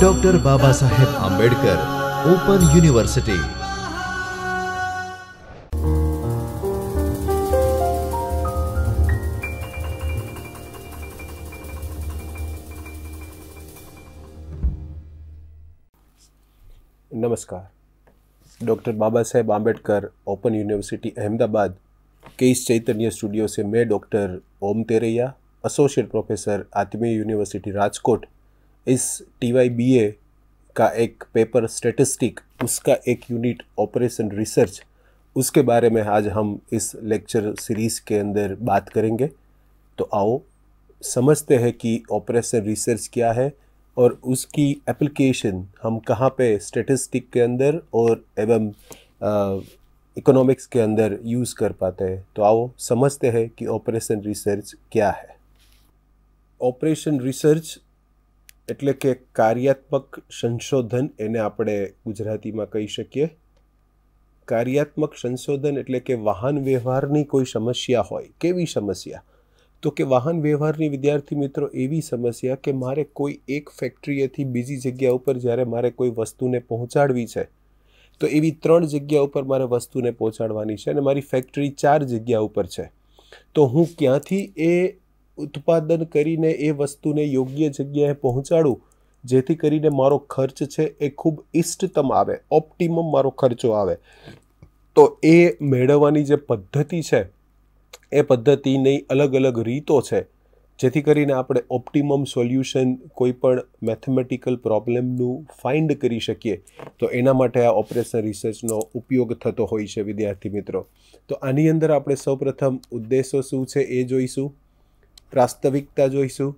Doctor Baba Saheb Ambedkar open university नमस्कार doctor Baba Saheb Ambedkar open university Ahmedabad के इस चैतन्य स्टूडियो से मैं doctor Om Teraiya associate professor Atmiya university Rajkot इस टी का एक पेपर स्टेटिस्टिक उसका एक यूनिट ऑपरेशन रिसर्च उसके बारे में आज हम इस लेक्चर सीरीज़ के अंदर बात करेंगे तो आओ समझते हैं कि ऑपरेशन रिसर्च क्या है और उसकी एप्लीकेशन हम कहाँ पे स्टेटिस्टिक के अंदर और एवं इकोनॉमिक्स के अंदर यूज़ कर पाते हैं तो आओ समझते हैं कि ऑपरेशन रिसर्च क्या है ઓપરેશન રિસર્ચ એટલે કે કાર્યાત્મક સંશોધન એને આપણે ગુજરાતીમાં કહી શકીએ કાર્યાત્મક સંશોધન એટલે કે વાહન વ્યવહારની કોઈ સમસ્યા હોય કેવી સમસ્યા તો કે વાહન વ્યવહારની વિદ્યાર્થી મિત્રો એવી સમસ્યા કે મારે કોઈ એક ફેક્ટરીએથી બીજી જગ્યા ઉપર જ્યારે મારે કોઈ વસ્તુને પહોંચાડવી છે તો એવી ત્રણ જગ્યા ઉપર મારે વસ્તુને પહોંચાડવાની છે અને મારી ફેક્ટરી ચાર જગ્યા ઉપર છે તો હું ક્યાંથી એ ઉત્પાદન કરીને એ વસ્તુને યોગ્ય જગ્યાએ પહોંચાડું જેથી કરીને મારો ખર્ચ છે એ ખૂબ ઇષ્ટતમ આવે ઓપ્ટિમમ મારો ખર્ચો આવે તો એ મેળવવાની જે પદ્ધતિ છે એ પદ્ધતિની અલગ અલગ રીતો છે જેથી કરીને આપણે ઓપ્ટિમમ સોલ્યુશન કોઈ પણ મેથેમેટિકલ પ્રોબ્લેમનું ફાઇન્ડ કરી શકીએ તો એના માટે આ ઓપરેશન રિસર્ચનો ઉપયોગ થતો હોય છે વિદ્યાર્થી મિત્રો તો આની અંદર આપણે સૌપ્રથમ ઉદ્દેશો શું છે એ જોઈશું પ્રાસ્તવિકતા જોઈશું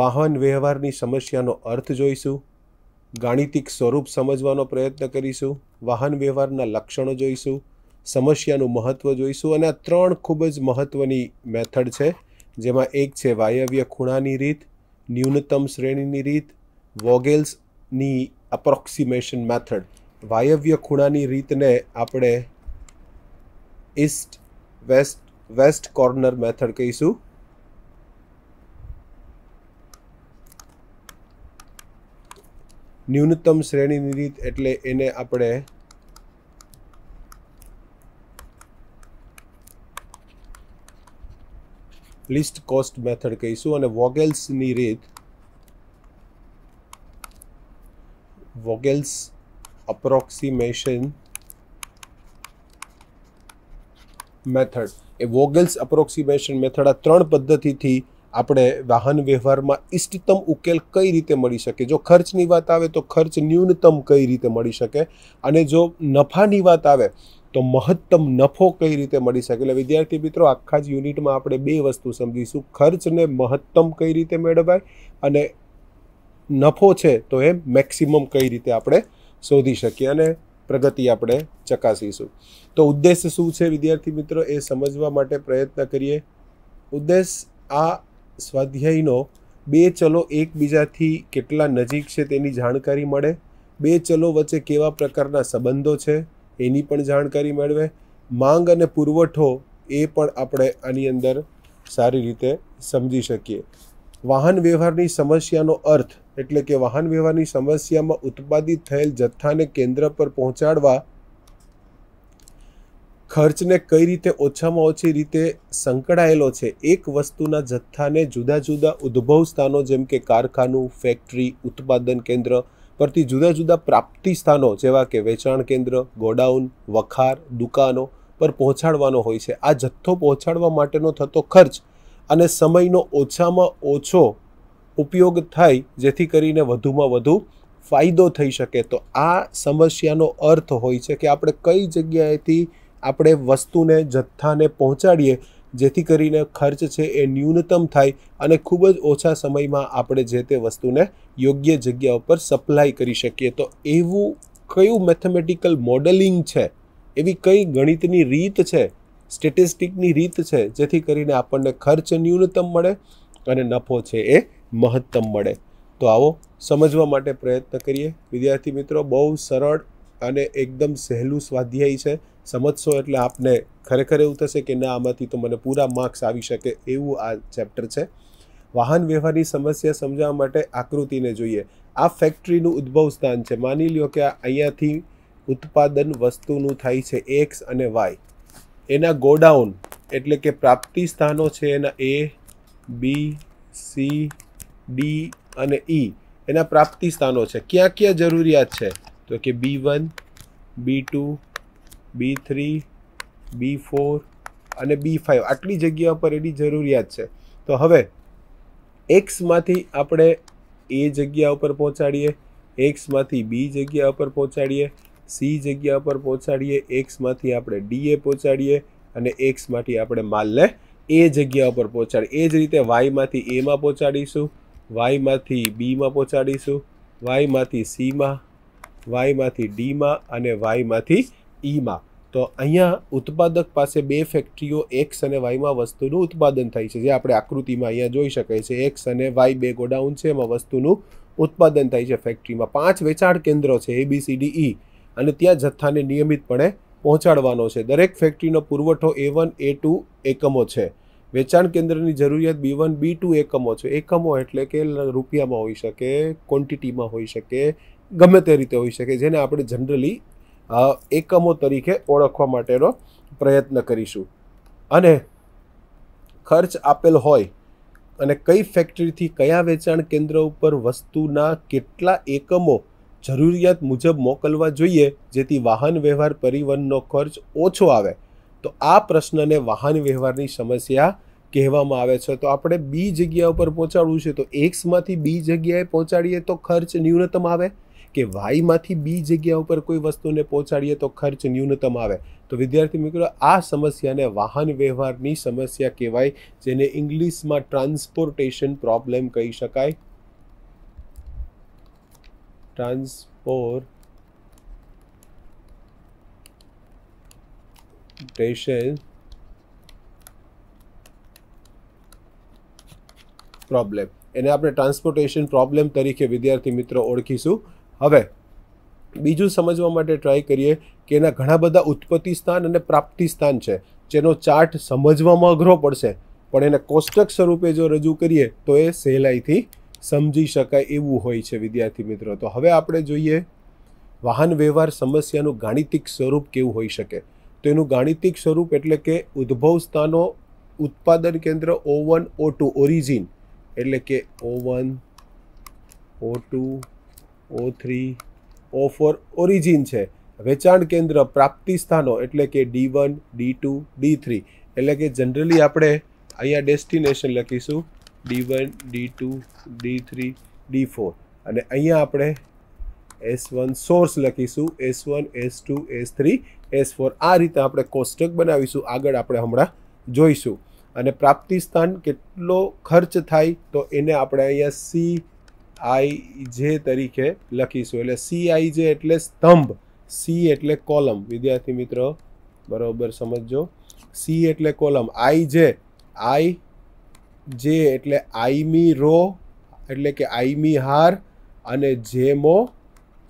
વાહન વ્યવહારની સમસ્યાનો અર્થ જોઈશું ગાણિતિક સ્વરૂપ સમજવાનો પ્રયત્ન કરીશું વાહન વ્યવહારના લક્ષણો જોઈશું સમસ્યાનું મહત્ત્વ જોઈશું અને આ ત્રણ ખૂબ જ મહત્ત્વની મેથડ છે જેમાં એક છે વાયવ્ય ખૂણાની રીત ન્યૂનતમ શ્રેણીની રીત વોગેલ્સની અપ્રોક્સિમેશન મેથડ વાયવ્ય ખૂણાની રીતને આપણે east west west corner method કહીશું ન્યૂનતમ શ્રેણીની રીત એટલે એને આપણે લિસ્ટ કોસ્ટ મેથડ કહીશું અને વોગેલ્સની રીત વોગેલ્સ અપ્રોક્સિમેશન મેથડ એ વોગેલ્સ અપ્રોક્સિમેશન મેથડ આ ત્રણ પદ્ધતિથી આપણે વાહન વ્યવહારમાં ઇષ્ટતમ ઉકેલ કઈ રીતે મળી શકે જો ખર્ચની વાત આવે તો ખર્ચ ન્યૂનતમ કઈ રીતે મળી શકે અને જો નફાની વાત આવે તો મહત્તમ નફો કઈ રીતે મળી શકે એટલે વિદ્યાર્થી મિત્રો આખા જ યુનિટમાં આપણે બે વસ્તુ સમજીશું ખર્ચને મહત્તમ કઈ રીતે મેળવાય અને નફો છે તો એ મેક્સિમમ કઈ રીતે આપણે શોધી શકીએ અને પ્રગતિ આપણે ચકાસીશું તો ઉદ્દેશ શું છે વિદ્યાર્થી મિત્રો એ સમજવા માટે પ્રયત્ન કરીએ ઉદ્દેશ આ સ્વાધ્યાયનો બે ચલો એકબીજાથી કેટલા નજીક છે તેની જાણકારી મળે બે ચલો વચ્ચે કેવા પ્રકારના સંબંધો છે એની પણ જાણકારી મેળવે માંગ અને પુરવઠો એ પણ આપણે આની અંદર સારી રીતે સમજી શકીએ વાહન વ્યવહારની સમસ્યાનો અર્થ એટલે કે વાહન વ્યવહારની સમસ્યામાં ઉત્પાદિત થયેલ જથ્થાને કેન્દ્ર પર પહોંચાડવા ખર્ચને કઈ રીતે ઓછામાં ઓછી રીતે સંકળાયેલો છે એક વસ્તુના જથ્થાને જુદા જુદા ઉદ્ભવ સ્થાનો જેમ કે કારખાનું ફેક્ટરી ઉત્પાદન કેન્દ્ર પરથી જુદા જુદા પ્રાપ્તિ સ્થાનો જેવા કે વેચાણ કેન્દ્ર ગોડાઉન વખાર દુકાનો પર પહોંચાડવાનો હોય છે આ જથ્થો પહોંચાડવા માટેનો થતો ખર્ચ અને સમયનો ઓછામાં ઓછો ઉપયોગ થાય જેથી કરીને વધુમાં વધુ ફાયદો થઈ શકે તો આ સમસ્યાનો અર્થ હોય છે કે આપણે કઈ જગ્યાએથી આપણે વસ્તુને જથ્થાને પહોંચાડીએ જેથી કરીને ખર્ચ છે એ ન્યૂનતમ થાય અને ખૂબ જ ઓછા સમયમાં આપણે જે તે વસ્તુને યોગ્ય જગ્યા ઉપર સપ્લાય કરી શકીએ તો એવું કયું મેથેમેટિકલ મોડલિંગ છે એવી કઈ ગણિતની રીત છે સ્ટેટિસ્ટિકની રીત છે જેથી કરીને આપણને ખર્ચ ન્યૂનતમ મળે અને નફો છે એ મહત્તમ મળે તો આવો સમજવા માટે પ્રયત્ન કરીએ વિદ્યાર્થી મિત્રો બહુ સરળ અને એકદમ સહેલું સ્વાધ્યાય છે સમજશો એટલે આપને ખરેખર એવું થશે કે ના આમાંથી તો મને પૂરા માર્ક્સ આવી શકે એવું આ ચેપ્ટર છે વાહન વ્યવહારની સમસ્યા સમજાવવા માટે આકૃતિને જોઈએ આ ફેક્ટરીનું ઉદ્ભવ સ્થાન છે માની લ્યો કે અહીંયાથી ઉત્પાદન વસ્તુનું થાય છે એક્સ અને વાય એના ગોડાઉન એટલે કે પ્રાપ્તિ સ્થાનો છે એના એ બી સી ડી અને ઈ e. એના પ્રાપ્તિ સ્થાનો છે ક્યાં ક્યાં જરૂરિયાત છે તો કે B one B two B three B four અને બી ફાઇવ આટલી જગ્યા પર એની જરૂરિયાત છે તો હવે એક્સમાંથી આપણે એ જગ્યા ઉપર પહોંચાડીએ એક્સમાંથી બી જગ્યા ઉપર પહોંચાડીએ સી જગ્યા પર પહોંચાડીએ એક્સમાંથી આપણે ડીએ પહોંચાડીએ અને એક્સમાંથી આપણે માલને એ જગ્યા ઉપર પહોંચાડીએ એ જ રીતે વાયમાંથી એમાં પહોંચાડીશું વાયમાંથી બીમાં પહોંચાડીશું વાયમાંથી સીમાં વાયમાંથી ડીમાં અને વાયમાંથી ઈમાં તો અહીંયા ઉત્પાદક પાસે બે ફેક્ટરીઓ એક્સ અને વાયમાં વસ્તુનું ઉત્પાદન થાય છે જે આપણે આકૃતિમાં અહીંયા જોઈ શકાય છે એક્સ અને વાય બે ગોડાઉન છે એમાં વસ્તુનું ઉત્પાદન થાય છે ફેક્ટરીમાં પાંચ વેચાણ કેન્દ્રો છે એબીસીડી ઈ e. અને ત્યાં જથ્થાને નિયમિતપણે પહોંચાડવાનો છે દરેક ફેક્ટરીનો પુરવઠો એ વન એ ટુ એકમો છે વેચાણ કેન્દ્રની જરૂરિયાત બી વન બી ટુ એકમો છે એકમો એટલે કે રૂપિયામાં હોઈ શકે ક્વોન્ટિટીમાં હોઈ શકે ગમે તે રીતે હોઈ શકે જેને આપણે જનરલી એકમો તરીકે ઓળખવા માટેનો પ્રયત્ન કરીશું અને ખર્ચ આપેલ હોય અને કઈ ફેક્ટરીથી કયા વેચાણ કેન્દ્ર ઉપર વસ્તુના કેટલા એકમો જરૂરિયાત મુજબ મોકલવા જોઈએ જેથી વાહન વ્યવહાર પરિવહનનો ખર્ચ ઓછો આવે તો આ પ્રશ્નને વાહન વ્યવહારની સમસ્યા કહેવામાં આવે છે તો આપણે બી જગ્યા ઉપર પહોંચાડવું છે તો એક્સમાંથી બી જગ્યાએ પહોંચાડીએ તો ખર્ચ ન્યૂનતમ આવે કે વાયમાંથી બી જગ્યા ઉપર કોઈ વસ્તુને પહોંચાડીએ તો ખર્ચ ન્યૂનતમ આવે તો વિદ્યાર્થી મિત્રો આ સમસ્યાને વાહન વ્યવહારની સમસ્યા કહેવાય જેને ઇંગ્લિશમાં ટ્રાન્સપોર્ટેશન પ્રોબ્લેમ કહી શકાય ટ્રાન્સપોર્ટેશન પ્રોબ્લેમ એને આપણે ટ્રાન્સપોર્ટેશન પ્રોબ્લેમ તરીકે વિદ્યાર્થી મિત્રો ઓળખીશું હવે બીજું સમજવા માટે ટ્રાય કરીએ કે એના ઘણા બધા ઉત્પત્તિ સ્થાન અને પ્રાપ્તિ સ્થાન છે જેનો ચાર્ટ સમજવામાં અઘરો પડશે પણ એને કોષ્ટક સ્વરૂપે જો રજૂ કરીએ તો એ સહેલાઈથી સમજી શકાય એવું હોય છે વિદ્યાર્થી મિત્રો તો હવે આપણે જોઈએ વાહન વ્યવહાર સમસ્યાનું ગાણિતિક સ્વરૂપ કેવું હોઈ શકે તો એનું ગાણિતિક સ્વરૂપ એટલે કે ઉદ્ભવ સ્થાનો ઉત્પાદન કેન્દ્ર O one O two origin એટલે કે O one O two O three O four origin છે વેચાણ કેન્દ્ર પ્રાપ્તિ સ્થાનો એટલે કે D one D two D three એટલે કે જનરલી આપણે અહીંયા ડેસ્ટિનેશન લખીશું D one D two D three D four અને અહીંયા આપણે એસ વન સોર્સ લખીશું S one S two S three S four આ રીતે આપણે કોષ્ટક બનાવીશું આગળ આપણે હમણાં જોઈશું અને પ્રાપ્તિ સ્થાન કેટલો ખર્ચ થાય તો એને આપણે અહીંયા સી આઈ જે તરીકે લખીશું એટલે સી આઈ જે એટલે સ્તંભ સી એટલે કોલમ વિદ્યાર્થી મિત્રો બરાબર સમજો સી એટલે કોલમ આઈ જે આઈ જે એટલે આઈમી રો એટલે કે આઈમી હાર અને જેમો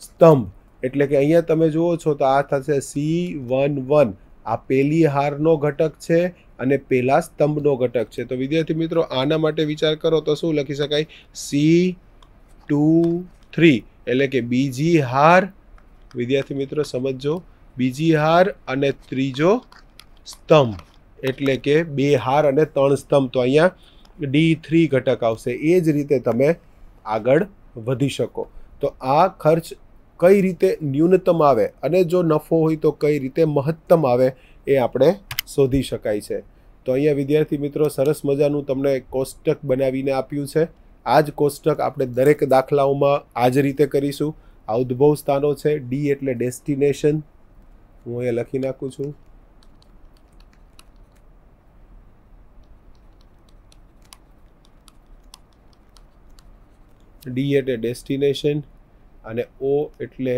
સ્તંભ એટલે કે અહીંયા તમે જુઓ છો તો આ થશે સી વન વન આ પેલી હારનો ઘટક છે અને પેલા સ્તંભનો ઘટક છે તો વિદ્યાર્થી મિત્રો આના માટે વિચાર કરો તો શું લખી શકાય સી ટુ થ્રી એટલે કે બીજી હાર વિદ્યાર્થી મિત્રો સમજો બીજી હાર અને ત્રીજો સ્તંભ એટલે કે બે હાર અને ત્રણ સ્તંભ તો અહીંયા ડી થ્રી ઘટક આવશે એ જ રીતે તમે આગળ વધી શકો તો આ ખર્ચ કઈ રીતે ન્યૂનતમ આવે અને જો નફો હોય તો કઈ રીતે મહત્તમ આવે એ આપણે શોધી શકાય છે તો અહીંયા વિદ્યાર્થી મિત્રો સરસ મજાનું તમને કોષ્ટક બનાવીને આપ્યું છે આ જ કોષ્ટક આપણે દરેક દાખલાઓમાં આ જ રીતે કરીશું આ ઉદ્ભવ સ્થાનો છે ડી એટલે ડેસ્ટિનેશન હું એ લખી નાખું છું ડી એટલે ડેસ્ટિનેશન અને ઓ એટલે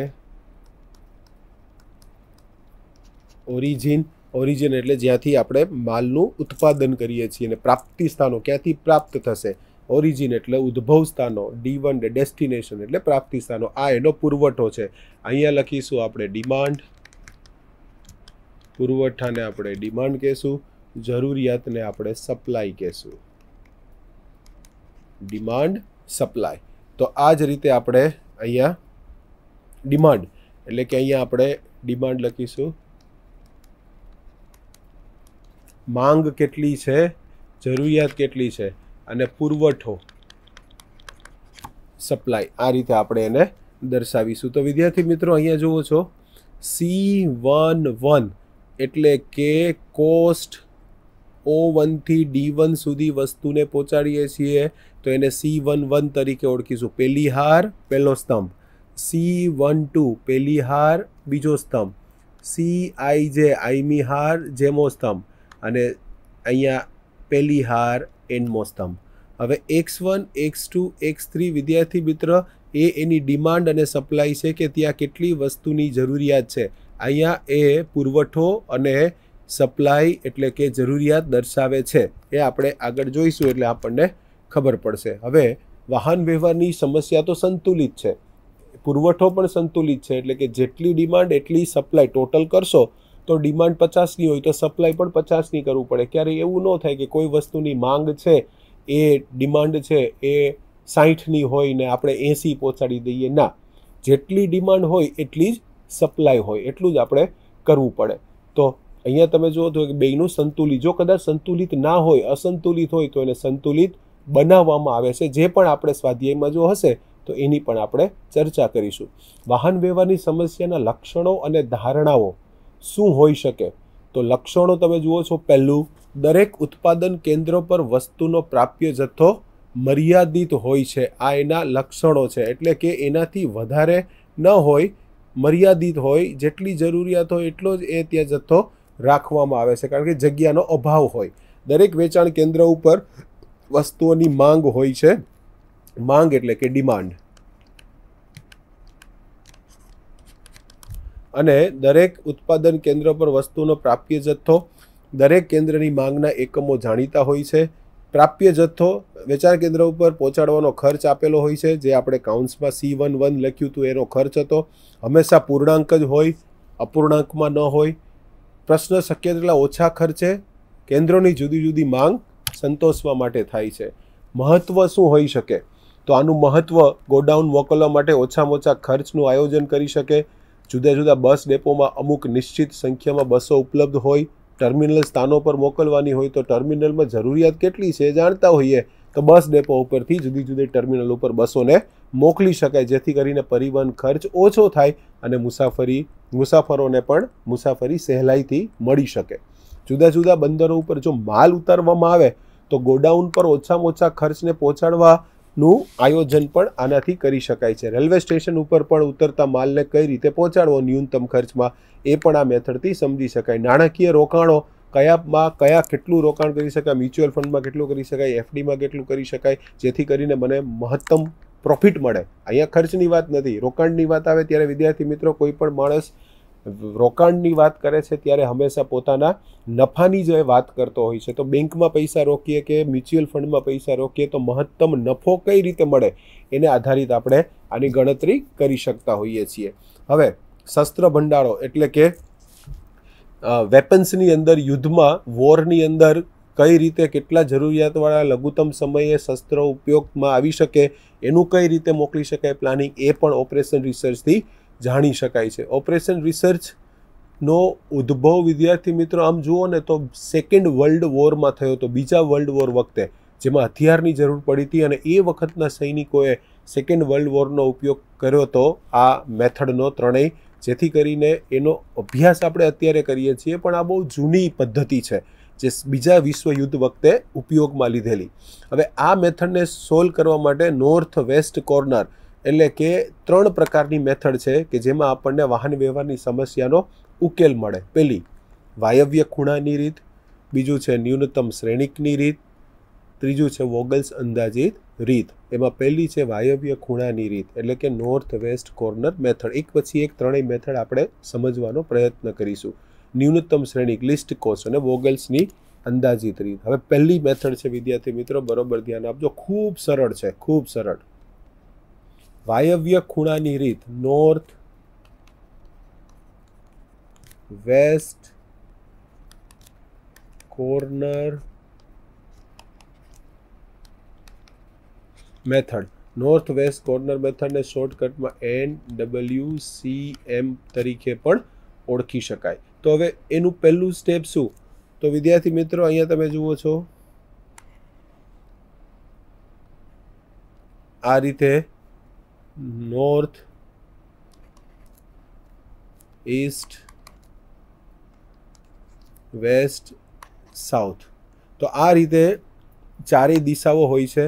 ઓરિજિન ઓરિજિન એટલે જ્યાંથી આપણે માલનું ઉત્પાદન કરીએ છીએ અને પ્રાપ્તિ સ્થાનો ક્યાંથી પ્રાપ્ત થશે ઓરિજિન એટલે ઉદ્ભવ સ્થાનો ડી વન ડેસ્ટિનેશન એટલે પ્રાપ્તિ સ્થાનો આ એનો પુરવઠો છે અહીંયા લખીશું આપણે ડિમાન્ડ પુરવઠાને આપણે ડિમાન્ડ કહેશું જરૂરિયાતને આપણે સપ્લાય કહેશું ડિમાન્ડ સપ્લાય તો આ જ રીતે આપણે અહીંયા ડિમાન્ડ એટલે કે અહીંયા આપણે ડિમાન્ડ લખીશું માંગ કેટલી છે જરૂરિયાત કેટલી છે અને પુરવઠો સપ્લાય આ રીતે આપણે એને દર્શાવીશું તો વિદ્યાર્થી મિત્રો અહીંયા જુઓ છો સી વન વન એટલે કે કોસ્ટ ઓ વનથી ડી વન સુધી વસ્તુને પહોંચાડીએ છીએ તો એને સી વન વન તરીકે ઓળખીશું પહેલી હાર પહેલો સ્તંભ સી વન ટુ પહેલી હાર બીજો સ્તંભ સી આઈ જે આઈમી હાર જેમો સ્તંભ અને અહીંયા પહેલી હાર એન સ્તંભ હવે X one X two X three વિદ્યાર્થી મિત્ર એ એની ડિમાન્ડ અને સપ્લાય છે કે ત્યાં કેટલી વસ્તુની જરૂરિયાત છે અહીંયા એ પુરવઠો અને સપ્લાય એટલે કે જરૂરિયાત દર્શાવે છે એ આપણે આગળ જોઈશું એટલે આપણને ખબર પડશે હવે વાહન વ્યવહારની સમસ્યા તો સંતુલિત છે પુરવઠો પણ સંતુલિત છે એટલે કે જેટલી ડિમાન્ડ એટલી સપ્લાય ટોટલ કરશો તો ડિમાન્ડ પચાસની હોય તો સપ્લાય પણ પચાસની કરવું પડે ક્યારે એવું ન થાય કે કોઈ વસ્તુની માંગ છે એ ડિમાન્ડ છે એ સાઠની હોય ને આપણે એંસી પહોંચાડી દઈએ ના જેટલી ડિમાન્ડ હોય એટલી જ સપ્લાય હોય એટલું જ આપણે કરવું પડે તો અહીંયા તમે જુઓ તો કે બેયનું સંતુલિત જો કદાચ સંતુલિત ના હોય અસંતુલિત હોય તો એને સંતુલિત બનાવવામાં આવે છે જે પણ આપણે સ્વાધ્યાયમાં જો હશે તો એની પણ આપણે ચર્ચા કરીશું વાહન વ્યવહારની સમસ્યાના લક્ષણો અને ધારણાઓ શું હોઈ શકે તો લક્ષણો તમે જુઓ છો પહેલું દરેક ઉત્પાદન કેન્દ્ર પર વસ્તુનો પ્રાપ્ય જથ્થો મર્યાદિત હોય છે આ એના લક્ષણો છે એટલે કે એનાથી વધારે ન હોય મર્યાદિત હોય જેટલી જરૂરિયાત હોય એટલો જ એ ત્યાં જથ્થો રાખવામાં આવે છે કારણ કે જગ્યાનો અભાવ હોય દરેક વેચાણ કેન્દ્ર ઉપર વસ્તુઓની માંગ હોય છે માંગ એટલે કે ડિમાન્ડ અને દરેક ઉત્પાદન કેન્દ્ર પર વસ્તુનો પ્રાપ્ય જથ્થો દરેક કેન્દ્રની માંગના એકમો જાણીતા હોય છે પ્રાપ્ય જથ્થો વેચાણ કેન્દ્ર ઉપર પહોંચાડવાનો ખર્ચ આપેલો હોય છે જે આપણે કાઉન્ટ્સમાં સી વન વન લખ્યું હતું એનો ખર્ચ હતો હંમેશા પૂર્ણાંક જ હોય અપૂર્ણાંકમાં ન હોય પ્રશ્ન શક્ય તેટલા ઓછા ખર્ચે કેન્દ્રોની જુદી જુદી માંગ સંતોષવા માટે થાય છે મહત્ત્વ શું હોઈ શકે તો આનું મહત્ત્વ ગોડાઉન મોકલવા માટે ઓછામાં ઓછા ખર્ચનું આયોજન કરી શકે જુદા જુદા બસ ડેપોમાં અમુક નિશ્ચિત સંખ્યામાં બસો ઉપલબ્ધ હોય ટર્મિનલ સ્થાનો પર મોકલવાની હોય તો ટર્મિનલમાં જરૂરિયાત કેટલી છે જાણતા હોઈએ તો બસ ડેપો ઉપરથી જુદી જુદી ટર્મિનલ ઉપર બસોને મોકલી શકાય જેથી કરીને પરિવહન ખર્ચ ઓછો થાય અને મુસાફરી મુસાફરોને પણ મુસાફરી સહેલાઈથી મળી શકે જુદા જુદા બંદરો ઉપર જો માલ ઉતારવામાં આવે તો ગોડાઉન પર ઓછામાં ઓછા ખર્ચને પહોંચાડવા નું આયોજન પણ આનાથી કરી શકાય છે રેલવે સ્ટેશન ઉપર પણ ઉતરતા માલને કઈ રીતે પહોંચાડવો ન્યૂનતમ ખર્ચમાં એ પણ આ મેથડથી સમજી શકાય નાણાકીય રોકાણો કયામાં કયા કેટલું રોકાણ કરી શકાય મ્યુચ્યુઅલ ફંડમાં કેટલું કરી શકાય એફડીમાં કેટલું કરી શકાય જેથી કરીને મને મહત્તમ પ્રોફિટ મળે અહીંયા ખર્ચની વાત નથી રોકાણની વાત આવે ત્યારે વિદ્યાર્થી મિત્રો કોઈ પણ માણસ રોકાણની વાત કરે છે ત્યારે હંમેશા પોતાના નફાની જ વાત કરતો હોય છે તો બેંકમાં પૈસા રોકીએ કે મ્યુચ્યુઅલ ફંડમાં પૈસા રોકીએ તો મહત્તમ નફો કઈ રીતે મળે એને આધારિત આપણે આની ગણતરી કરી શકતા હોઈએ છીએ હવે શસ્ત્ર ભંડારો એટલે કે વેપન્સની અંદર યુદ્ધમાં વોરની અંદર કઈ રીતે કેટલા જરૂરિયાતવાળા લઘુત્તમ સમયે શસ્ત્ર ઉપયોગમાં આવી શકે એનું કઈ રીતે મોકલી શકાય પ્લાનિંગ એ પણ ઓપરેશન રિસર્ચથી જાણી શકાય છે ઓપરેશન રિસર્ચનો ઉદ્ભવ વિદ્યાર્થી મિત્રો આમ જુઓ ને તો સેકન્ડ વર્લ્ડ વોરમાં થયો હતો બીજા વર્લ્ડ વોર વખતે જેમાં હથિયારની જરૂર પડી હતી અને એ વખતના સૈનિકોએ સેકન્ડ વર્લ્ડ વોરનો ઉપયોગ કર્યો હતો આ મેથડનો ત્રણેય જેથી કરીને એનો અભ્યાસ આપણે અત્યારે કરીએ છીએ પણ આ બહુ જૂની પદ્ધતિ છે જે બીજા વિશ્વયુદ્ધ વખતે ઉપયોગમાં લીધેલી હવે આ મેથડને સોલ્વ કરવા માટે નોર્થ વેસ્ટ કોર્નર એટલે કે ત્રણ પ્રકારની મેથડ છે કે જેમાં આપણને વાહન વ્યવહારની સમસ્યાનો ઉકેલ મળે પહેલી વાયવ્ય ખૂણાની રીત બીજું છે ન્યૂનતમ શ્રેણિકની રીત ત્રીજું છે વોગલ્સ અંદાજિત રીત એમાં પહેલી છે વાયવ્ય ખૂણાની રીત એટલે કે નોર્થ વેસ્ટ કોર્નર મેથડ એક પછી એક ત્રણેય મેથડ આપણે સમજવાનો પ્રયત્ન કરીશું ન્યૂનતમ શ્રેણીક લિસ્ટ કોર્સ અને વોગલ્સની અંદાજિત રીત હવે પહેલી મેથડ છે વિદ્યાર્થી મિત્રો બરોબર ધ્યાન આપજો ખૂબ સરળ છે ખૂબ સરળ વાયવ્ય ખૂણાની રીત north west corner method north west corner મેથડને શોર્ટકટમાં એન ડબલ્યુ સી એમ તરીકે પણ ઓળખી શકાય તો હવે એનું પહેલું સ્ટેપ શું તો વિદ્યાર્થી મિત્રો અહીંયા તમે જુઓ છો આ રીતે નોર્થ east વેસ્ટ સાઉથ તો આ રીતે ચારેય દિશાઓ હોય છે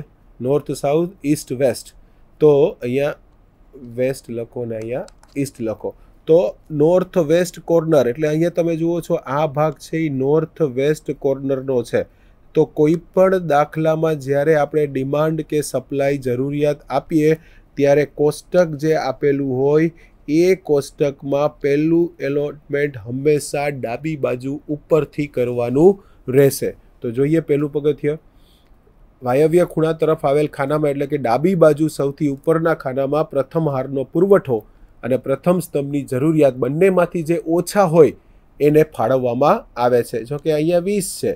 નોર્થ સાઉથ ઈસ્ટ વેસ્ટ તો અહીંયા વેસ્ટ લખો ને અહીંયા ઈસ્ટ લખો તો નોર્થ વેસ્ટ કોર્નર એટલે અહીંયા તમે જુઓ છો આ ભાગ છે એ નોર્થ વેસ્ટ કોર્નરનો છે તો કોઈ પણ દાખલામાં જ્યારે આપણે ડિમાન્ડ કે સપ્લાય જરૂરિયાત આપીએ ત્યારે કોષ્ટક જે આપેલું હોય એ કોષ્ટકમાં પહેલું એલોટમેન્ટ હંમેશા ડાબી બાજુ ઉપરથી કરવાનું રહેશે તો જોઈએ પહેલું પગથિયું વાયવ્ય ખૂણા તરફ આવેલ ખાનામાં એટલે કે ડાબી બાજુ સૌથી ઉપરના ખાનામાં પ્રથમ હારનો પુરવઠો અને પ્રથમ સ્તંભની જરૂરિયાત બંનેમાંથી જે ઓછા હોય એને ફાળવવામાં આવે છે જો કે અહીંયા વીસ છે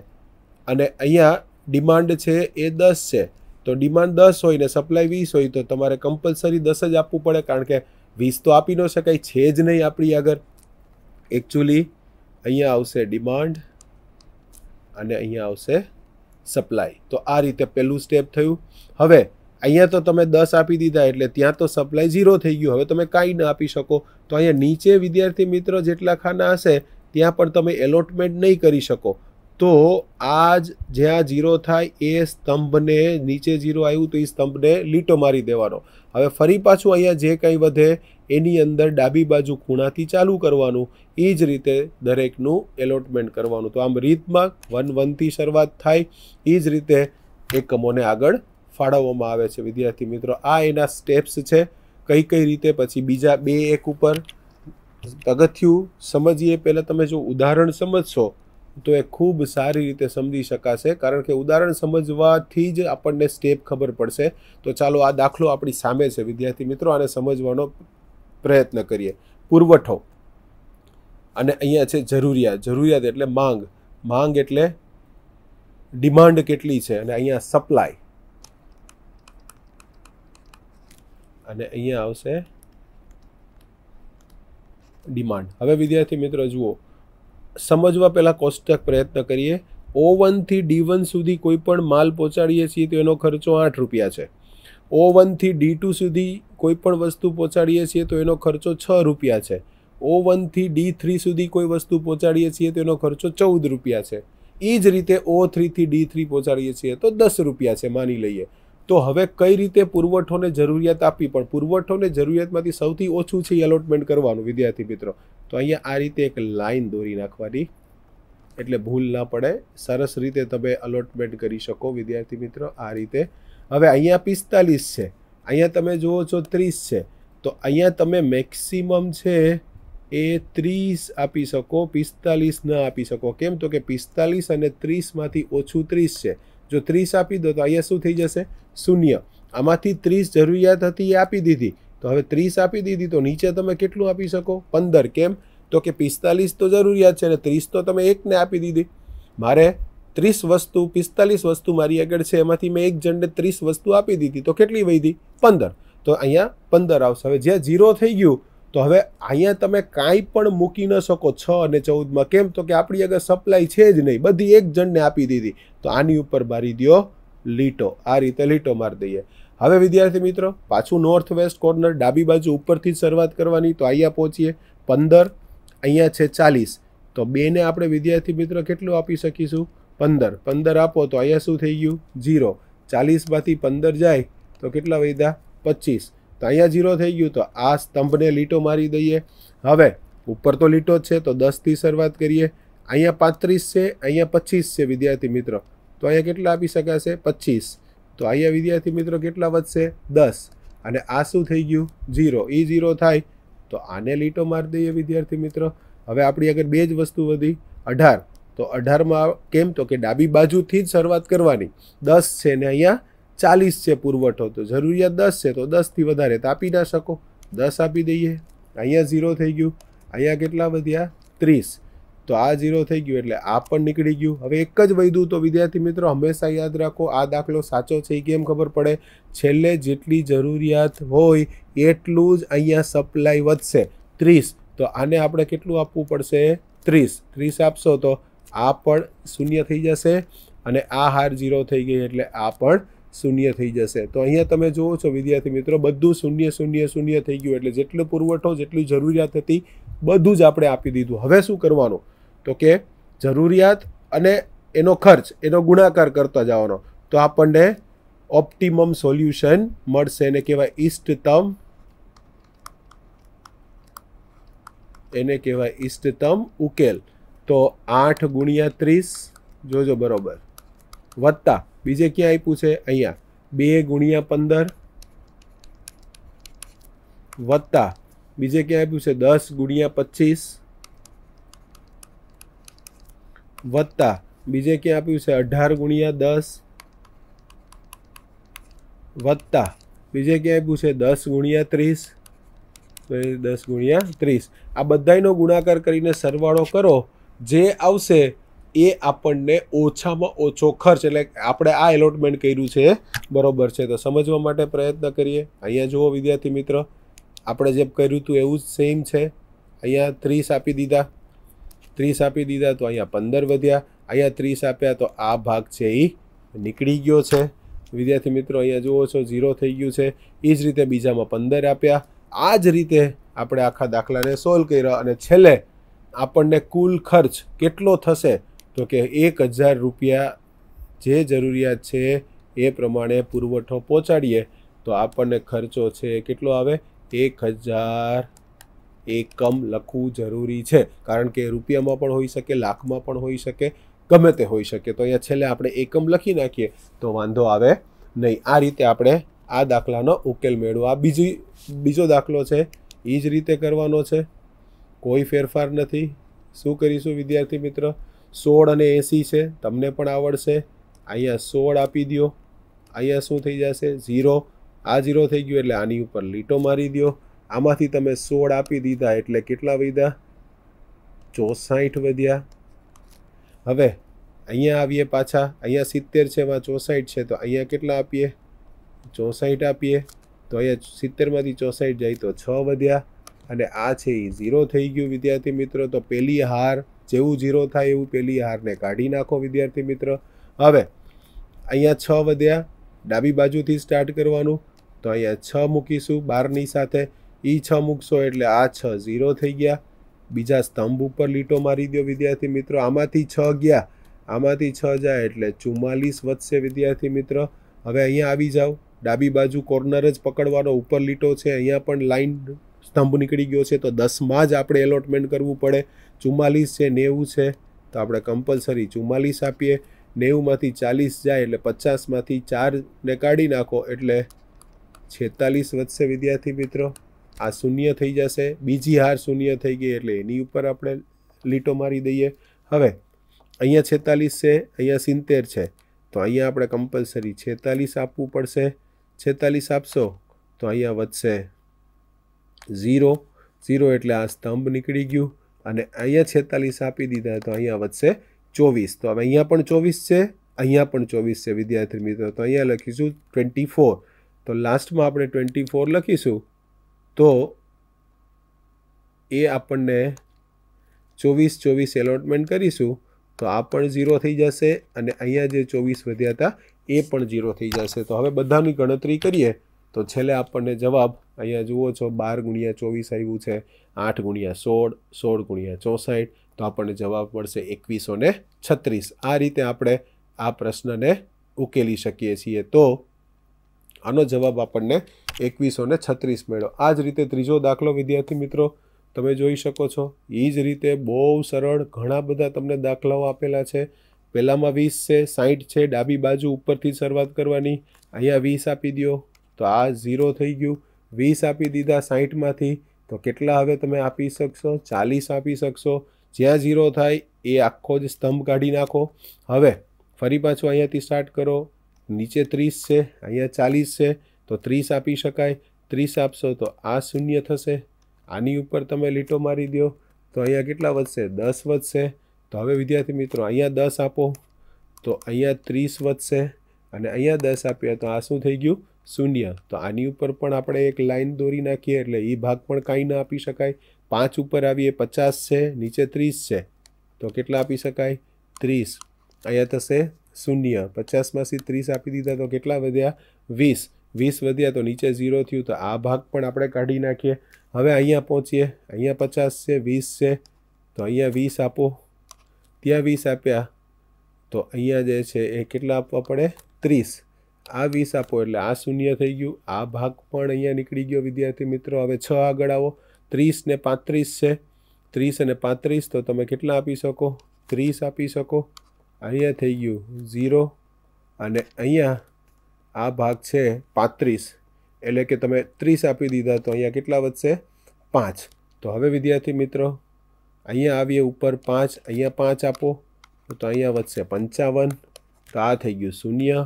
અને અહીંયા ડિમાન્ડ છે એ દસ છે તો ડિમાન્ડ દસ હોય ને સપ્લાય વીસ હોય તો તમારે કમ્પલસરી દસ જ આપવું પડે કારણ કે વીસ તો આપી ન શકાય છે જ નહીં આપણી આગળ એકચ્યુઅલી અહીંયા આવશે ડિમાન્ડ અને અહીંયા આવશે સપ્લાય તો આ રીતે પહેલું સ્ટેપ થયું હવે અહીંયા તો તમે દસ આપી દીધા એટલે ત્યાં તો સપ્લાય ઝીરો થઈ ગયું હવે તમે કાંઈ ન આપી શકો તો અહીંયા નીચે વિદ્યાર્થી મિત્રો જેટલા ખાના હશે ત્યાં પણ તમે એલોટમેન્ટ નહીં કરી શકો તો આજ જ્યાં જીરો થાય એ સ્તંભને નીચે જીરો આવ્યું તો એ સ્તંભને લીટો મારી દેવાનો હવે ફરી પાછું અહીંયા જે કંઈ વધે એની અંદર ડાબી બાજુ ખૂણાથી ચાલુ કરવાનું એ જ રીતે દરેકનું એલોટમેન્ટ કરવાનું તો આમ રીતમાં વન વનથી શરૂઆત થાય એ જ રીતે એકમોને આગળ ફાળવવામાં આવે છે વિદ્યાર્થી મિત્રો આ એના સ્ટેપ્સ છે કઈ કઈ રીતે પછી બીજા બે એક ઉપર અગથિયું સમજીએ પહેલાં તમે જો ઉદાહરણ સમજશો તો એ ખૂબ સારી રીતે સમજી શકાશે કારણ કે ઉદાહરણ સમજવાથી જ આપણને સ્ટેપ ખબર પડશે તો ચાલો આ દાખલો આપણી સામે છે વિદ્યાર્થી મિત્રો આને સમજવાનો પ્રયત્ન કરીએ પુરવઠો અને અહીંયા છે જરૂરિયાત જરૂરિયાત એટલે માંગ માંગ એટલે ડિમાન્ડ કેટલી છે અને અહીંયા સપ્લાય અને અહીંયા આવશે ડિમાન્ડ હવે વિદ્યાર્થી મિત્રો જુઓ સમજવા પહેલાં કોષ્ટક પ્રયત્ન કરીએ ઓ વનથી ડી વન સુધી કોઈ પણ માલ પહોંચાડીએ છીએ તો એનો ખર્ચો આઠ રૂપિયા છે ઓ વનથી ડી ટુ સુધી કોઈ પણ વસ્તુ પહોંચાડીએ છીએ તો એનો ખર્ચો છ રૂપિયા છે ઓ વનથી ડી થ્રી સુધી કોઈ વસ્તુ પહોંચાડીએ છીએ તો એનો ખર્ચો ચૌદ રૂપિયા છે એ જ રીતે ઓ થ્રીથી ડી થ્રી પહોંચાડીએ છીએ તો દસ રૂપિયા છે માની લઈએ તો હવે કઈ રીતે પુરવઠોને જરૂરિયાત આપવી પણ પુરવઠોને જરૂરિયાતમાંથી સૌથી ઓછું છે એ અલોટમેન્ટ કરવાનું વિદ્યાર્થી મિત્રો તો અહીંયા આ રીતે એક લાઈન દોરી નાખવાની એટલે ભૂલ ના પડે સરસ રીતે તમે અલોટમેન્ટ કરી શકો વિદ્યાર્થી મિત્રો આ રીતે હવે અહીંયા પિસ્તાલીસ છે અહીંયા તમે જુઓ છો ત્રીસ છે તો અહીંયા તમે મેક્સિમમ છે એ ત્રીસ આપી શકો પિસ્તાલીસ ન આપી શકો કેમ તો કે પિસ્તાલીસ અને ત્રીસમાંથી ઓછું ત્રીસ છે જો ત્રીસ આપી દો તો અહીંયા શું થઈ જશે શૂન્ય આમાંથી ત્રીસ જરૂરિયાત હતી એ આપી દીધી તો હવે ત્રીસ આપી દીધી તો નીચે તમે કેટલું આપી શકો પંદર કેમ તો કે પિસ્તાલીસ તો જરૂરિયાત છે ને ત્રીસ તો તમે એકને આપી દીધી મારે ત્રીસ વસ્તુ પિસ્તાલીસ વસ્તુ મારી આગળ છે એમાંથી મેં એક જણને ત્રીસ વસ્તુ આપી દીધી તો કેટલી વહી પંદર તો અહીંયા પંદર આવશે હવે જ્યાં ઝીરો થઈ ગયું તો હવે અહીંયા તમે કાંઈ પણ મૂકી ન શકો છ અને ચૌદમાં કેમ તો કે આપણી આગળ સપ્લાય છે જ નહીં બધી એક જણને આપી દીધી તો આની ઉપર મારી દો લીટો આ રીતે લીટો મારી દઈએ હવે વિદ્યાર્થી મિત્રો પાછું નોર્થ વેસ્ટ કોર્નર ડાબી બાજુ ઉપરથી શરૂઆત કરવાની તો અહીંયા પહોંચીએ પંદર અહીંયા છે ચાલીસ તો બેને આપણે વિદ્યાર્થી મિત્રો કેટલું આપી શકીશું પંદર પંદર આપો તો અહીંયા શું થઈ ગયું ઝીરો ચાલીસમાંથી પંદર જાય તો કેટલા વધ્યા પચીસ તો અહીંયા ઝીરો થઈ ગયું તો આ સ્તંભને લીટો મારી દઈએ હવે ઉપર તો લીટો જ છે તો દસથી શરૂઆત કરીએ અહીંયા પાંત્રીસ છે અહીંયા પચીસ છે વિદ્યાર્થી મિત્રો તો અહીંયા કેટલા આપી શકાશે પચીસ તો અહીંયા વિદ્યાર્થી મિત્રો કેટલા વધશે દસ અને આ શું થઈ ગયું ઝીરો એ ઝીરો થાય તો આને લીટો મારી દઈએ વિદ્યાર્થી મિત્રો હવે આપણી આગળ બે જ વસ્તુ વધી અઢાર તો અઢારમાં કેમ તો કે ડાબી બાજુથી જ શરૂઆત કરવાની દસ છે ને અહીંયા ચાલીસ છે પુરવઠો તો જરૂરિયાત દસ છે તો દસથી વધારે તો આપી ના શકો દસ આપી દઈએ અહીંયા ઝીરો થઈ ગયું અહીંયા કેટલા વધ્યા ત્રીસ તો આ ઝીરો થઈ ગયું એટલે આ પણ નીકળી ગયું હવે એક જ વધ્યું તો વિદ્યાર્થી મિત્રો હંમેશા યાદ રાખો આ દાખલો સાચો છે એ કેમ ખબર પડે છેલ્લે જેટલી જરૂરિયાત હોય એટલું જ અહીંયા સપ્લાય વધશે ત્રીસ તો આને આપણે કેટલું આપવું પડશે ત્રીસ ત્રીસ આપશો તો આ પણ શૂન્ય થઈ જશે અને આ હાર ઝીરો થઈ ગઈ એટલે આ પણ શૂન્ય થઈ જશે તો અહીંયા તમે જુઓ છો વિદ્યાર્થી મિત્રો બધું શૂન્ય શૂન્ય શૂન્ય થઈ ગયું એટલે જેટલો પુરવઠો જેટલી જરૂરિયાત હતી બધું જ આપણે આપી દીધું હવે શું કરવાનું તો કે જરૂરિયાત અને એનો ખર્ચ એનો ગુણાકાર કરતા જવાનો તો આપણને ઓપ્ટિમમ સોલ્યુશન મળશે એને કહેવાય ઇષ્ટતમ એને કહેવાય ઇષ્ટતમ ઉકેલ તો આઠ ગુણ્યા ત્રીસ જોજો બરોબર વત્તા બીજે ક્યાં આપ્યું છે અહીંયા બે ગુણ્યા પંદર વત્તા બીજે ક્યાં આપ્યું છે દસ ગુણ્યા પચીસ વત્તા બીજે ક્યાં આપ્યું છે અઢાર ગુણ્યા દસ વત્તા બીજે ક્યાં આપ્યું છે દસ ગુણ્યા ત્રીસ દસ ગુણ્યા ત્રીસ આ બધાનો ગુણાકાર કરીને સરવાળો કરો જે આવશે એ આપણને ઓછામાં ઓછો ખર્ચ એટલે આપણે આ એલોટમેન્ટ કર્યું છે બરોબર છે તો સમજવા માટે પ્રયત્ન કરીએ અહીંયા જુઓ વિદ્યાર્થી મિત્ર આપણે જે કર્યું હતું એવું જ સેમ છે અહીંયા ત્રીસ આપી દીધા ત્રીસ આપી દીધા તો અહીંયા પંદર વધ્યા અહીંયા ત્રીસ આપ્યા તો આ ભાગ છે એ નીકળી ગયો છે વિદ્યાર્થી મિત્રો અહીંયા જુઓ છો ઝીરો થઈ ગયું છે એ જ રીતે બીજામાં પંદર આપ્યા આ જ રીતે આપણે આખા દાખલાને સોલ્વ કર્યા અને છેલ્લે આપણને કુલ ખર્ચ કેટલો થશે તો કે એક હજાર રૂપિયા જે જરૂરિયાત છે એ પ્રમાણે પુરવઠો પહોંચાડીએ તો આપણને ખર્ચો છે કેટલો આવે એક હજાર એકમ લખવું જરૂરી છે કારણ કે રૂપિયામાં પણ હોઈ શકે લાખમાં પણ હોઈ શકે ગમે તે હોઈ શકે તો અહીંયા છેલ્લે આપણે એકમ લખી નાખીએ તો વાંધો આવે નહીં આ રીતે આપણે આ દાખલાનો ઉકેલ મેળવો આ બીજી બીજો દાખલો છે એ જ રીતે કરવાનો છે કોઈ ફેરફાર નથી શું કરીશું વિદ્યાર્થી મિત્ર સોળ અને એંસી છે તમને પણ આવડશે અહીંયા સોળ આપી દો અહીંયા શું થઈ જશે ઝીરો આ ઝીરો થઈ ગયો એટલે આની ઉપર લીટો મારી દો આમાંથી તમે સોળ આપી દીધા એટલે કેટલા વધ્યા ચોસાઠ વધ્યા હવે અહીંયા આવીએ પાછા અહીંયા સિત્તેર છે એમાં ચોસાઠ છે તો અહીંયા કેટલા આપીએ ચોસાઠ આપીએ તો અહીંયા સિત્તેરમાંથી ચોસાઠ જાય તો છ વધ્યા અને આ છે એ ઝીરો થઈ ગયું વિદ્યાર્થી મિત્રો તો પહેલી હાર જેવું ઝીરો થાય એવું પેલી હારને કાઢી નાખો વિદ્યાર્થી મિત્ર હવે અહીંયા છ વધ્યા ડાબી બાજુથી સ્ટાર્ટ કરવાનું તો અહીંયા છ મૂકીશું બારની સાથે એ છ મૂકશો એટલે આ છ ઝીરો થઈ ગયા બીજા સ્તંભ ઉપર લીટો મારી દો વિદ્યાર્થી મિત્રો આમાંથી છ ગયા આમાંથી છ જાય એટલે ચુમ્માલીસ વધશે વિદ્યાર્થી મિત્ર હવે અહીંયા આવી જાઓ ડાબી બાજુ કોર્નર જ પકડવાનો ઉપર લીટો છે અહીંયા પણ લાઈન સ્તંભ નીકળી ગયો છે તો દસમાં જ આપણે એલોટમેન્ટ કરવું પડે ચુમ્માલીસ છે નેવું છે તો આપણે કમ્પલસરી ચુમ્માલીસ આપીએ નેવુંમાંથી ચાલીસ જાય એટલે પચાસમાંથી ચારને કાઢી નાખો એટલે છેતાલીસ વધશે વિદ્યાર્થી મિત્રો આ શૂન્ય થઈ જશે બીજી હાર શૂન્ય થઈ ગઈ એટલે એની ઉપર આપણે લીટો મારી દઈએ હવે અહીંયા છેતાલીસ છે અહીંયા સિત્તેર છે તો અહીંયા આપણે કમ્પલસરી છેતાલીસ આપવું પડશે છેતાલીસ આપશો તો અહીંયા વધશે ઝીરો ઝીરો એટલે આ સ્તંભ નીકળી ગયું અને અહીંયા છેતાલીસ આપી દીધા તો અહીંયા વધશે ચોવીસ તો હવે અહીંયા પણ ચોવીસ છે અહીંયા પણ ચોવીસ છે વિદ્યાર્થી મિત્રો તો અહીંયા લખીશું ટ્વેન્ટી ફોર તો લાસ્ટમાં આપણે ટ્વેન્ટી ફોર લખીશું તો એ આપણને ચોવીસ ચોવીસ એલોટમેન્ટ કરીશું તો આ પણ ઝીરો થઈ જશે અને અહીંયા જે ચોવીસ વધ્યા હતા એ પણ ઝીરો થઈ જશે તો હવે બધાની ગણતરી કરીએ તો છેલ્લે આપણને જવાબ અહીંયા જુઓ છો બાર ગુણ્યા ચોવીસ આવ્યું છે આઠ ગુણ્યા સોળ સોળ ગુણ્યા ચોસઠ તો આપણને જવાબ મળશે એકવીસો ને છત્રીસ આ રીતે આપણે આ પ્રશ્નને ઉકેલી શકીએ છીએ તો આનો જવાબ આપણને એકવીસો ને છત્રીસ મળ્યો આ જ રીતે ત્રીજો દાખલો વિદ્યાર્થી મિત્રો તમે જોઈ શકો છો એ જ રીતે બહુ સરળ ઘણા બધા તમને દાખલાઓ આપેલા છે પહેલાંમાં વીસ છે સાઠ છે ડાબી બાજુ ઉપરથી શરૂઆત કરવાની અહીંયા વીસ આપી દો તો આ ઝીરો થઈ ગયું વીસ આપી દીધા સાહીઠમાંથી તો કેટલા હવે તમે આપી શકશો ચાલીસ આપી શકશો જ્યાં ઝીરો થાય એ આખો જ સ્તંભ કાઢી નાખો હવે ફરી પાછું અહીંયાથી સ્ટાર્ટ કરો નીચે ત્રીસ છે અહીંયા ચાલીસ છે તો ત્રીસ આપી શકાય ત્રીસ આપશો તો આ શૂન્ય થશે આની ઉપર તમે લીટો મારી દો તો અહીંયા કેટલા વધશે દસ વધશે તો હવે વિદ્યાર્થી મિત્રો અહીંયા દસ આપો તો અહીંયા ત્રીસ વધશે અને અહીંયા દસ આપ્યા તો આ શું થઈ ગયું શૂન્ય તો આની ઉપર પણ આપણે એક લાઈન દોરી નાખીએ એટલે એ ભાગ પણ કાંઈ ના આપી શકાય પાંચ ઉપર આવીએ પચાસ છે નીચે ત્રીસ છે તો કેટલા આપી શકાય ત્રીસ અહીંયા થશે શૂન્ય પચાસમાંથી ત્રીસ આપી દીધા તો કેટલા વધ્યા વીસ વીસ વધ્યા તો નીચે ઝીરો થયું તો આ ભાગ પણ આપણે કાઢી નાખીએ હવે અહીંયા પહોંચીએ અહીંયા પચાસ છે વીસ છે તો અહીંયા વીસ આપો ત્યાં વીસ આપ્યા તો અહીંયા જે છે એ કેટલા આપવા પડે ત્રીસ આ વીસ આપો એટલે આ શૂન્ય થઈ ગયું આ ભાગ પણ અહીંયા નીકળી ગયો વિદ્યાર્થી મિત્રો હવે છ આગળ આવો ત્રીસ ને પાંત્રીસ છે ત્રીસ અને પાંત્રીસ તો તમે કેટલા આપી શકો ત્રીસ આપી શકો અહીંયા થઈ ગયું ઝીરો અને અહીંયા આ ભાગ છે પાંત્રીસ એટલે કે તમે ત્રીસ આપી દીધા તો અહીંયા કેટલા વધશે પાંચ તો હવે વિદ્યાર્થી મિત્રો અહીંયા આવીએ ઉપર પાંચ અહીંયા પાંચ આપો તો અહીંયા વધશે પંચાવન તો આ થઈ ગયું શૂન્ય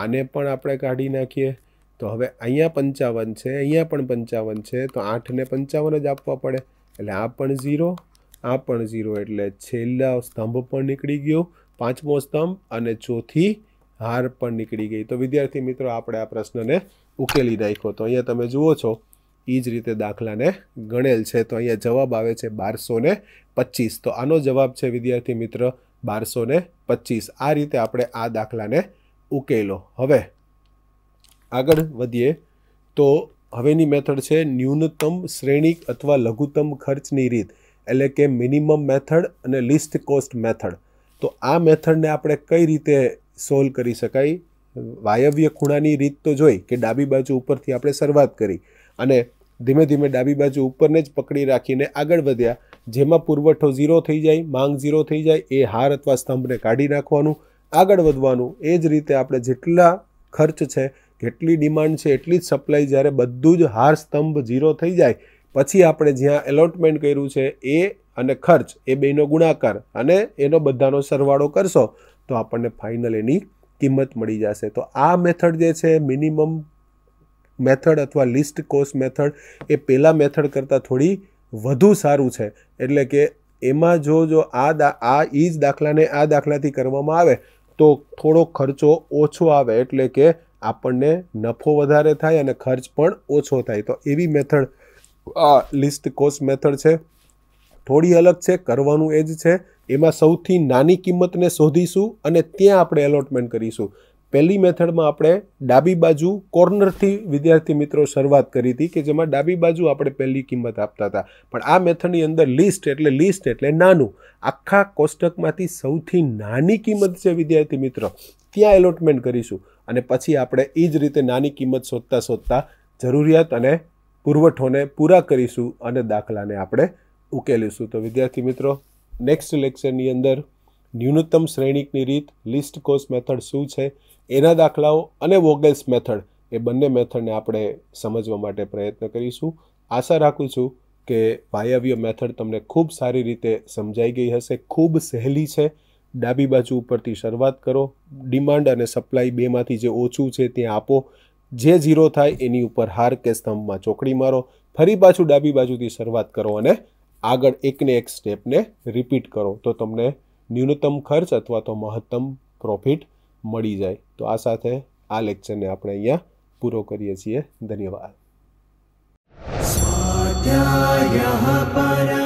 આને પણ આપણે કાઢી નાખીએ તો હવે અહીંયા પંચાવન છે અહીંયા પણ પંચાવન છે તો આઠને પંચાવન જ આપવા પડે એટલે આ પણ ઝીરો આ પણ ઝીરો એટલે છેલ્લા સ્તંભ પણ નીકળી ગયો પાંચમો સ્તંભ અને ચોથી હાર પણ નીકળી ગઈ તો વિદ્યાર્થી મિત્રો આપણે આ પ્રશ્નને ઉકેલી નાખ્યો તો અહીંયા તમે જુઓ છો એ જ રીતે દાખલાને ગણેલ છે તો અહીંયા જવાબ આવે છે બારસો ને પચીસ તો આનો જવાબ છે વિદ્યાર્થી મિત્ર બારસો ને પચીસ આ રીતે આપણે આ દાખલાને ઉકેલો હવે આગળ વધીએ તો હવેની મેથડ છે ન્યૂનતમ શ્રેણિક અથવા લઘુત્તમ ખર્ચની રીત એટલે કે મિનિમમ મેથડ અને લિસ્ટ કોસ્ટ મેથડ તો આ મેથડને આપણે કઈ રીતે સોલ્વ કરી શકાય વાયવ્ય ખૂણાની રીત તો જોઈ કે ડાબી બાજુ ઉપરથી આપણે શરૂઆત કરી અને ધીમે ધીમે ડાબી બાજુ ઉપરને જ પકડી રાખીને આગળ વધ્યા જેમાં પુરવઠો ઝીરો થઈ જાય માંગ ઝીરો થઈ જાય એ હાર અથવા સ્તંભને કાઢી નાખવાનું આગળ વધવાનું એ જ રીતે આપણે જેટલા ખર્ચ છે કેટલી ડિમાન્ડ છે એટલી જ સપ્લાય જ્યારે બધું જ હાર સ્તંભ ઝીરો થઈ જાય પછી આપણે જ્યાં એલોટમેન્ટ કર્યું છે એ અને ખર્ચ એ બેનો ગુણાકાર અને એનો બધાનો સરવાળો કરશો તો આપણને ફાઇનલ એની કિંમત મળી જશે તો આ મેથડ જે છે મિનિમમ મેથડ અથવા લિસ્ટ કોસ્ટ મેથડ એ પહેલાં મેથડ કરતાં થોડી વધુ સારું છે એટલે કે એમાં જો જો આ આ ઈ જ દાખલાને આ દાખલાથી કરવામાં આવે તો થોડો ખર્ચો ઓછો આવે એટલે કે આપણને નફો વધારે થાય અને ખર્ચ પણ ઓછો થાય તો એવી મેથડ આ લિસ્ટ કોસ્ટ મેથડ છે થોડી અલગ છે કરવાનું એ જ છે એમાં સૌથી નાની કિંમતને શોધીશું અને ત્યાં આપણે એલોટમેન્ટ કરીશું પહેલી મેથડમાં આપણે ડાબી બાજુ કોર્નરથી વિદ્યાર્થી મિત્રો શરૂઆત કરી હતી કે જેમાં ડાબી બાજુ આપણે પહેલી કિંમત આપતા હતા પણ આ મેથડની અંદર લિસ્ટ એટલે લિસ્ટ એટલે નાનું આખા કોષ્ટકમાંથી સૌથી નાની કિંમત છે વિદ્યાર્થી મિત્રો ત્યાં એલોટમેન્ટ કરીશું અને પછી આપણે એ જ રીતે નાની કિંમત શોધતા શોધતા જરૂરિયાત અને પુરવઠોને પૂરા કરીશું અને દાખલાને આપણે ઉકેલીશું તો વિદ્યાર્થી મિત્રો નેક્સ્ટ લેક્ચરની અંદર ન્યૂનતમ શ્રેણીકની રીત લિસ્ટ કોસ્ટ મેથડ શું છે એના દાખલાઓ અને વોગેલ્સ મેથડ એ બંને મેથડને આપણે સમજવા માટે પ્રયત્ન કરીશું આશા રાખું છું કે વાયવ્ય મેથડ તમને ખૂબ સારી રીતે સમજાઈ ગઈ હશે ખૂબ સહેલી છે ડાબી બાજુ ઉપરથી શરૂઆત કરો ડિમાન્ડ અને સપ્લાય બેમાંથી જે ઓછું છે ત્યાં આપો જે ઝીરો થાય એની ઉપર હાર કે સ્તંભમાં ચોકડી મારો ફરી પાછું ડાબી બાજુથી શરૂઆત કરો અને આગળ એકને એક સ્ટેપને રિપીટ કરો તો તમને ન્યૂનતમ ખર્ચ અથવા તો મહત્તમ પ્રોફિટ મળી જાય તો આ સાથે આ લેક્ચરને આપણે અહીંયા પૂરો કરીએ છીએ ધન્યવાદ या पर